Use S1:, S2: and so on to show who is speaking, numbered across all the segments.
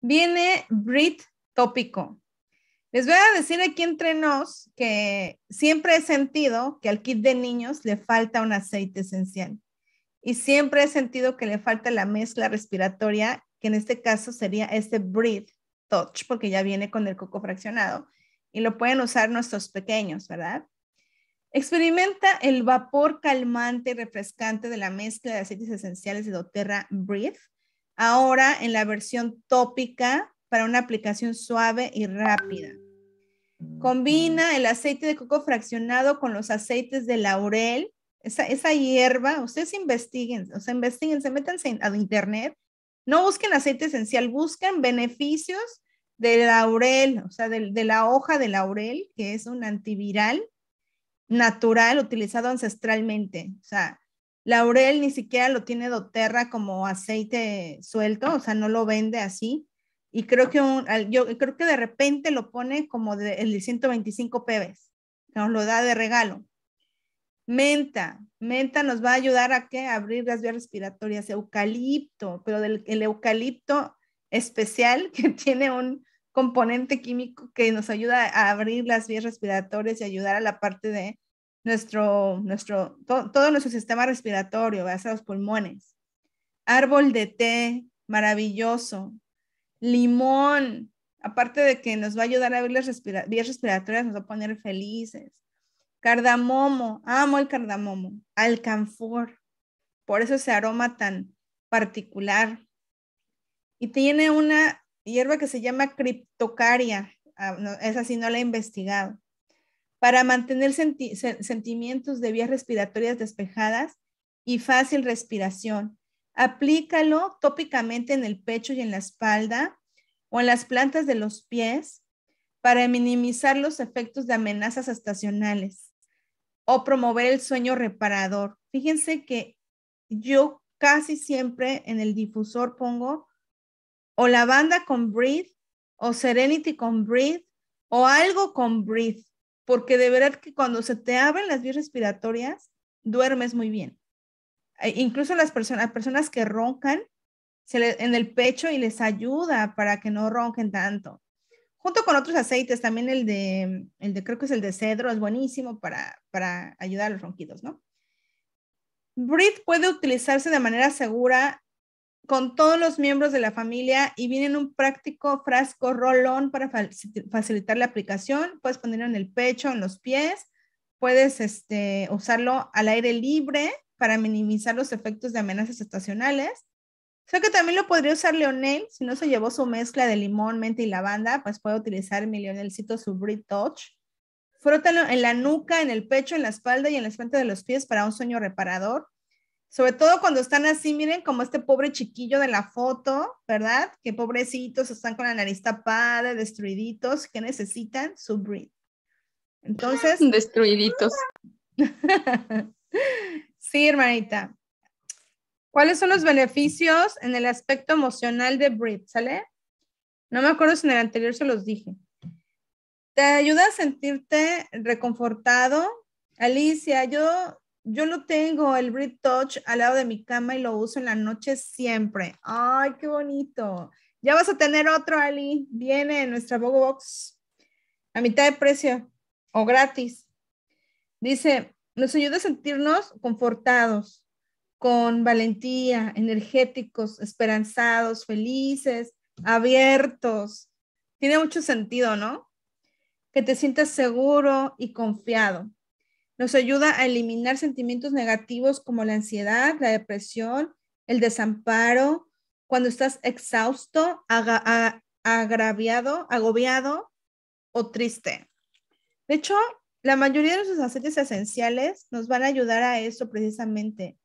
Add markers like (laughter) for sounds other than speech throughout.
S1: viene Brit Tópico. Les voy a decir aquí entre nos que siempre he sentido que al kit de niños le falta un aceite esencial y siempre he sentido que le falta la mezcla respiratoria, que en este caso sería este Breathe Touch, porque ya viene con el coco fraccionado y lo pueden usar nuestros pequeños, ¿verdad? Experimenta el vapor calmante y refrescante de la mezcla de aceites esenciales de doTERRA Breathe ahora en la versión tópica para una aplicación suave y rápida. Combina el aceite de coco fraccionado con los aceites de laurel. Esa, hierba, ustedes investiguen, o sea, investiguen, se metan a internet. No busquen aceite esencial, busquen beneficios de laurel, o sea, de, de la hoja de laurel, que es un antiviral natural utilizado ancestralmente. O sea, Laurel ni siquiera lo tiene doTERRA como aceite suelto, o sea, no lo vende así. Y creo que yo creo que de repente lo pone como de, el de 125 PBs, que nos lo da de regalo. Menta, menta nos va a ayudar a que abrir las vías respiratorias, eucalipto, pero el eucalipto especial (laughs) que tiene un componente químico que nos ayuda a abrir las vías respiratorias y ayudar a la parte de nuestro, nuestro, todo nuestro sistema respiratorio, en los pulmones. Árbol de té, maravilloso. Limón, aparte de que nos va a ayudar a abrir las vías respiratorias, nos va a poner felices. Cardamomo, amo el cardamomo. Alcanfor, por eso ese aroma tan particular. Y tiene una hierba que se llama criptocaria, ah, esa sí no la he investigado para mantener sentimientos de vías respiratorias despejadas y fácil respiración. Aplícalo tópicamente en el pecho y en la espalda o en las plantas de los pies para minimizar los efectos de amenazas estacionales o promover el sueño reparador. Fíjense que yo casi siempre en el difusor pongo o lavanda con breathe o serenity con breathe o algo con breathe porque de verdad que cuando se te abren las vías respiratorias, duermes muy bien. E incluso las personas, personas que roncan se en el pecho y les ayuda para que no ronquen tanto. Junto con otros aceites, también el de, el de creo que es el de cedro, es buenísimo para, para ayudar a los ronquidos, ¿no? Breathe puede utilizarse de manera segura con todos los miembros de la familia y viene un práctico frasco rolón para facilitar la aplicación. Puedes ponerlo en el pecho, en los pies, puedes este, usarlo al aire libre para minimizar los efectos de amenazas estacionales. Sé que también lo podría usar Leonel, si no se llevó su mezcla de limón, mente y lavanda, pues puede utilizar mi Leonelcito su Touch. Frótalo en la nuca, en el pecho, en la espalda y en la frente de los pies para un sueño reparador. Sobre todo cuando están así, miren, como este pobre chiquillo de la foto, ¿verdad? Que pobrecitos están con la nariz tapada, destruiditos, que necesitan su breed. Entonces. (laughs) Destruiditos. (laughs) sí, hermanita. ¿Cuáles son los beneficios en el aspecto emocional de breed? ¿Sale? No me acuerdo si en el anterior se los dije. Te ayuda a sentirte reconfortado. Alicia, yo yo lo tengo, el Brit Touch, al lado de mi cama y lo uso en la noche siempre. Ay, qué bonito. Ya vas a tener otro, Ali. Viene en nuestra Bogo Box a mitad de precio o gratis. Dice, nos ayuda a sentirnos confortados, con valentía, energéticos, esperanzados, felices, abiertos. Tiene mucho sentido, ¿no? Que te sientas seguro y confiado. Nos ayuda a eliminar sentimientos negativos como la ansiedad, la depresión, el desamparo. Cuando estás exhausto, agraviado, agobiado o triste. De hecho, la mayoría de nuestros aceites esenciales nos van a ayudar a eso precisamente,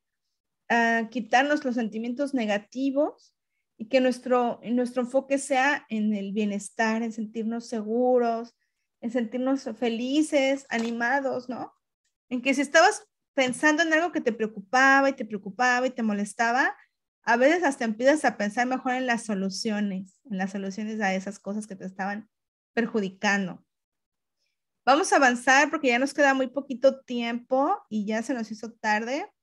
S1: a quitarnos los sentimientos negativos y que nuestro, nuestro enfoque sea en el bienestar, en sentirnos seguros, en sentirnos felices, animados, ¿no? en que si estabas pensando en algo que te preocupaba y te preocupaba y te molestaba, a veces hasta empiezas a pensar mejor en las soluciones, en las soluciones a esas cosas que te estaban perjudicando. Vamos a avanzar porque ya nos queda muy poquito tiempo y ya se nos hizo tarde.